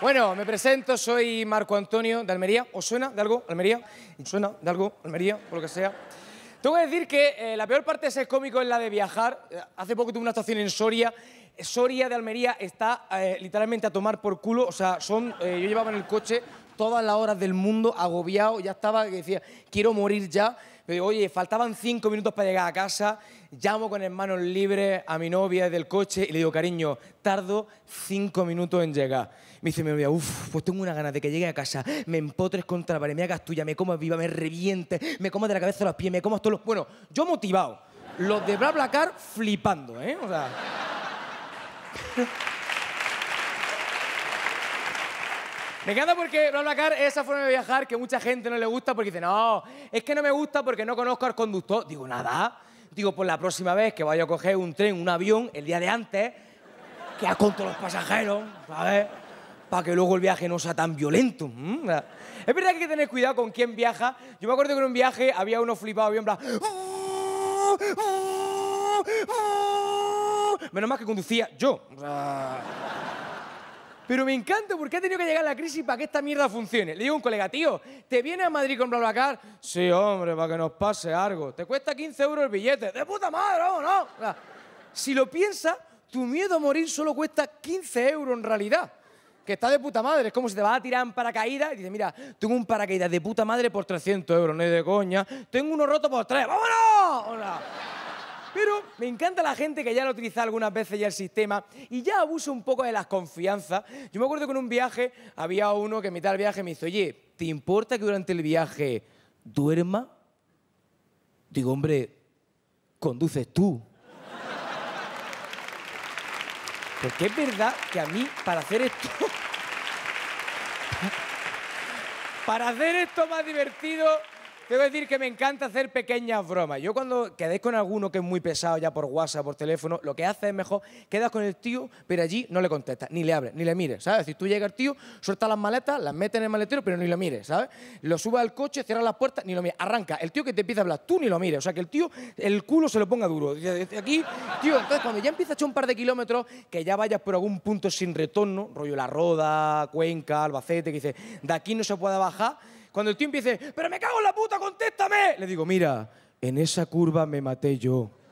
Bueno, me presento, soy Marco Antonio de Almería. ¿Os suena de algo Almería? ¿Suena de algo Almería? Por lo que sea. Tengo que decir que eh, la peor parte de ser cómico es la de viajar. Eh, hace poco tuve una actuación en Soria Soria de Almería está eh, literalmente a tomar por culo. O sea, son, eh, yo llevaba en el coche todas las horas del mundo agobiado, ya estaba que decía, quiero morir ya. Pero oye, faltaban cinco minutos para llegar a casa, llamo con hermanos libres a mi novia del coche y le digo, cariño, tardo cinco minutos en llegar. Me dice mi novia, uff, pues tengo una ganas de que llegue a casa, me empotres contra la pared, me hagas tuya, me comas viva, me revientes, me comas de la cabeza a los pies, me comas todos los... Bueno, yo motivado. Los de BlaBlaCar flipando, ¿eh? O sea... Me encanta porque BlaBlaCar es esa forma de viajar que mucha gente no le gusta porque dice, no, es que no me gusta porque no conozco al conductor. Digo, nada. Digo, por la próxima vez que vaya a coger un tren, un avión, el día de antes, que con todos los pasajeros, ¿sabes? Para que luego el viaje no sea tan violento. Mm, es verdad que hay que tener cuidado con quién viaja. Yo me acuerdo que en un viaje había uno flipado bien, en Menos mal que conducía yo. Pero me encanta porque he tenido que llegar a la crisis para que esta mierda funcione. Le digo a un colega, tío, ¿te viene a Madrid con BlaBlaCar? Sí, hombre, para que nos pase algo. Te cuesta 15 euros el billete. ¡De puta madre, vámonos! no! Si lo piensas, tu miedo a morir solo cuesta 15 euros en realidad. Que está de puta madre. Es como si te vas a tirar en paracaídas y dices, mira, tengo un paracaídas de puta madre por 300 euros, no es de coña. Tengo uno roto por tres. ¡Vámonos! Pero me encanta la gente que ya lo utiliza algunas veces ya el sistema y ya abusa un poco de las confianzas. Yo me acuerdo que en un viaje había uno que en mitad del viaje me dice, oye, ¿te importa que durante el viaje duerma? Digo, hombre, conduces tú. Porque es verdad que a mí, para hacer esto... para hacer esto más divertido, voy a decir que me encanta hacer pequeñas bromas. Yo cuando quedéis con alguno que es muy pesado ya por WhatsApp, por teléfono, lo que hace es mejor, quedas con el tío, pero allí no le contestas, ni le abres, ni le mires, ¿sabes? Si tú llegas al tío, sueltas las maletas, las metes en el maletero, pero ni lo mires, ¿sabes? Lo subes al coche, cierras las puertas, ni lo mires. Arranca. El tío que te empieza a hablar, tú ni lo mires. O sea, que el tío, el culo se lo ponga duro. Aquí, tío, entonces cuando ya empieza a echar un par de kilómetros, que ya vayas por algún punto sin retorno, rollo La Roda, Cuenca, Albacete, que dice, de aquí no se puede bajar, cuando el tío empiece, pero me cago en la puta, contéstame. Le digo, mira, en esa curva me maté yo.